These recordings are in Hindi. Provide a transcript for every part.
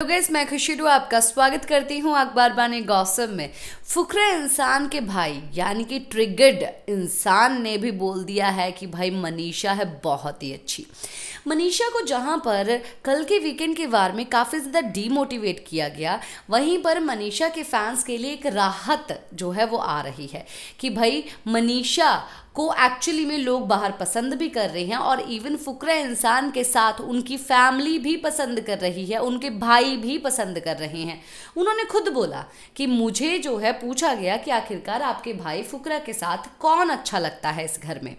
तो गैस मैं खुशी रू आपका स्वागत करती हूँ अखबार बानी गौसम में फुकरे इंसान के भाई यानी कि ट्रिगर्ड इंसान ने भी बोल दिया है कि भाई मनीषा है बहुत ही अच्छी मनीषा को जहाँ पर कल के वीकेंड के वार में काफ़ी ज़्यादा डीमोटिवेट किया गया वहीं पर मनीषा के फैंस के लिए एक राहत जो है वो आ रही है कि भाई मनीषा को एक्चुअली में लोग बाहर पसंद भी कर रहे हैं और इवन फुकरा इंसान के साथ उनकी फैमिली भी पसंद कर रही है उनके भाई भी पसंद कर रहे हैं उन्होंने खुद बोला कि मुझे जो है पूछा गया कि आखिरकार आपके भाई फुकरा के साथ कौन अच्छा लगता है इस घर में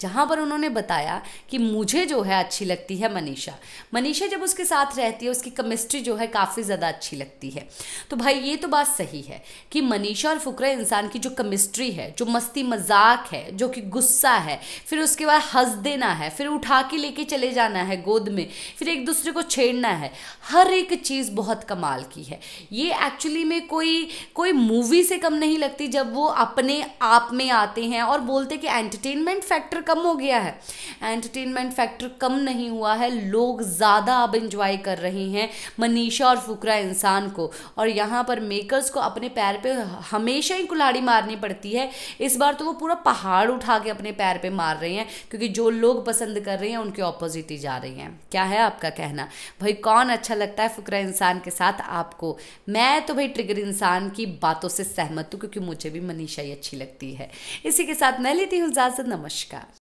जहाँ पर उन्होंने बताया कि मुझे जो है अच्छी लगती है मनीषा मनीषा जब उसके साथ रहती है उसकी केमिस्ट्री जो है काफ़ी ज़्यादा अच्छी लगती है तो भाई ये तो बात सही है कि मनीषा और फुकरा इंसान की जो केमिस्ट्री है जो मस्ती मजाक है जो कि फिर गुस्सा है फिर उसके बाद हंस देना है फिर उठा के लेके चले जाना है गोद में फिर एक दूसरे को छेड़ना है हर एक चीज़ बहुत कमाल की है ये एक्चुअली में कोई कोई मूवी से कम नहीं लगती जब वो अपने आप में आते हैं और बोलते कि एंटरटेनमेंट फैक्टर कम हो गया है एंटरटेनमेंट फैक्टर कम नहीं हुआ है लोग ज़्यादा अब इंजॉय कर रहे हैं मनीषा और फुकरा इंसान को और यहाँ पर मेकर्स को अपने पैर पे हमेशा ही कुल्हाड़ी मारनी पड़ती है इस बार तो वो पूरा पहाड़ उठा उठा के अपने पैर पे मार रही हैं क्योंकि जो लोग पसंद कर रहे हैं उनके ऑपोजिट ही जा रही हैं क्या है आपका कहना भाई कौन अच्छा लगता है फुकरा इंसान के साथ आपको मैं तो भाई ट्रिगर इंसान की बातों से सहमत हूँ क्योंकि मुझे भी मनीषा ही अच्छी लगती है इसी के साथ मैं लेती हूँ इजाज़त नमस्कार